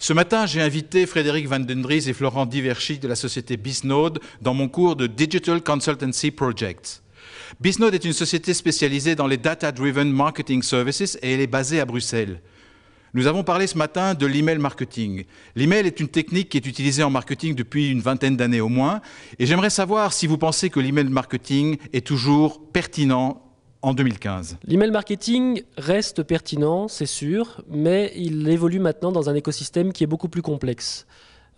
Ce matin, j'ai invité Frédéric van Vandendries et Florent Diverchy de la société Bisnode dans mon cours de Digital Consultancy Projects. Bisnode est une société spécialisée dans les data-driven marketing services et elle est basée à Bruxelles. Nous avons parlé ce matin de l'email marketing. L'email est une technique qui est utilisée en marketing depuis une vingtaine d'années au moins, et j'aimerais savoir si vous pensez que l'email marketing est toujours pertinent en 2015. L'email marketing reste pertinent, c'est sûr, mais il évolue maintenant dans un écosystème qui est beaucoup plus complexe.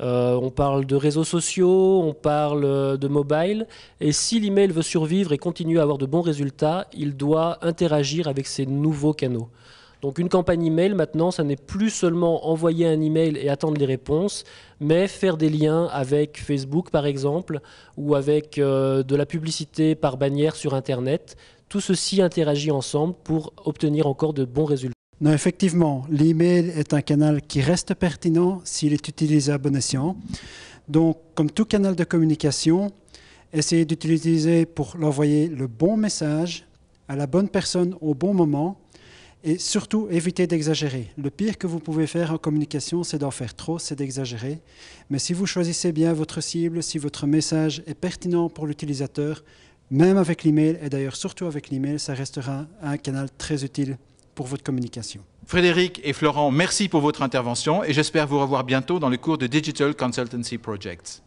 Euh, on parle de réseaux sociaux, on parle de mobile. Et si l'email veut survivre et continuer à avoir de bons résultats, il doit interagir avec ces nouveaux canaux. Donc une campagne email maintenant, ça n'est plus seulement envoyer un email et attendre les réponses, mais faire des liens avec Facebook par exemple ou avec euh, de la publicité par bannière sur Internet. Tout ceci interagit ensemble pour obtenir encore de bons résultats. Non, effectivement, l'email est un canal qui reste pertinent s'il est utilisé à bon escient. Donc, comme tout canal de communication, essayez d'utiliser pour l'envoyer le bon message à la bonne personne au bon moment et surtout, évitez d'exagérer. Le pire que vous pouvez faire en communication, c'est d'en faire trop, c'est d'exagérer. Mais si vous choisissez bien votre cible, si votre message est pertinent pour l'utilisateur, même avec l'email, et d'ailleurs surtout avec l'email, ça restera un canal très utile pour votre communication. Frédéric et Florent, merci pour votre intervention et j'espère vous revoir bientôt dans le cours de Digital Consultancy Projects.